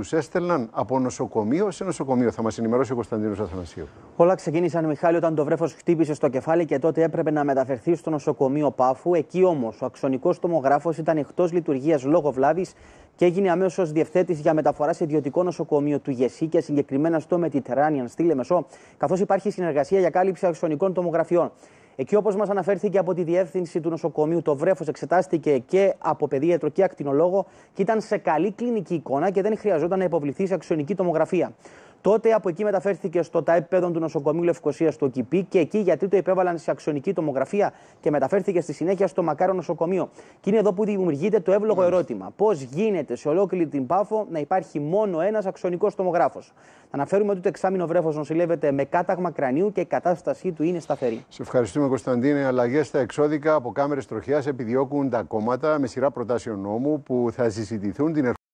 Τους έστελναν από νοσοκομείο σε νοσοκομείο. Θα μας ενημερώσει ο Κωνσταντίνος Αθανασίου. Όλα ξεκίνησαν, Μιχάλη, όταν το βρέφος χτύπησε στο κεφάλι και τότε έπρεπε να μεταφερθεί στο νοσοκομείο Πάφου. Εκεί όμως ο αξονικός τομογράφος ήταν εκτός λειτουργίας λόγω βλάβης και έγινε αμέσως διευθέτης για μεταφορά σε ιδιωτικό νοσοκομείο του Γεσί και συγκεκριμένα στο Mediterranean στη Λεμεσό, καθώς υπάρχει συνεργασία για κάλυψη αξονικών τομογραφιών. Εκεί, όπως μας αναφέρθηκε από τη διεύθυνση του νοσοκομείου, το βρέφος εξετάστηκε και από παιδίατρο και ακτινολόγο και ήταν σε καλή κλινική εικόνα και δεν χρειαζόταν να υποβληθεί σε αξιονική τομογραφία. Τότε από εκεί μεταφέρθηκε στο ΤΑΕΠ επίπεδο του νοσοκομείου Λευκοσία στο ΚΙΠΗ και εκεί γιατί το υπέβαλαν σε αξιονική τομογραφία και μεταφέρθηκε στη συνέχεια στο Μακάρο Νοσοκομείο. Και είναι εδώ που δημιουργείται το εύλογο ερώτημα. Πώς γίνεται σε ολόκληρη την Πάφο να υπάρχει μόνο ένας αξιονικός τομογράφος. Αναφέρουμε ότι το εξάμεινο βρέφος νοσηλεύεται με κάταγμα κρανίου και η κατάστασή του είναι σταθερή. Σε ευχαριστούμε, Κωνσταντίνε. Αλλαγές στα εξώδικα από κάμερες τροχιάς επιδιώκουν τα κόμματα με σειρά προτάσεων νόμου που θα συζητηθούν την ερχόμενη.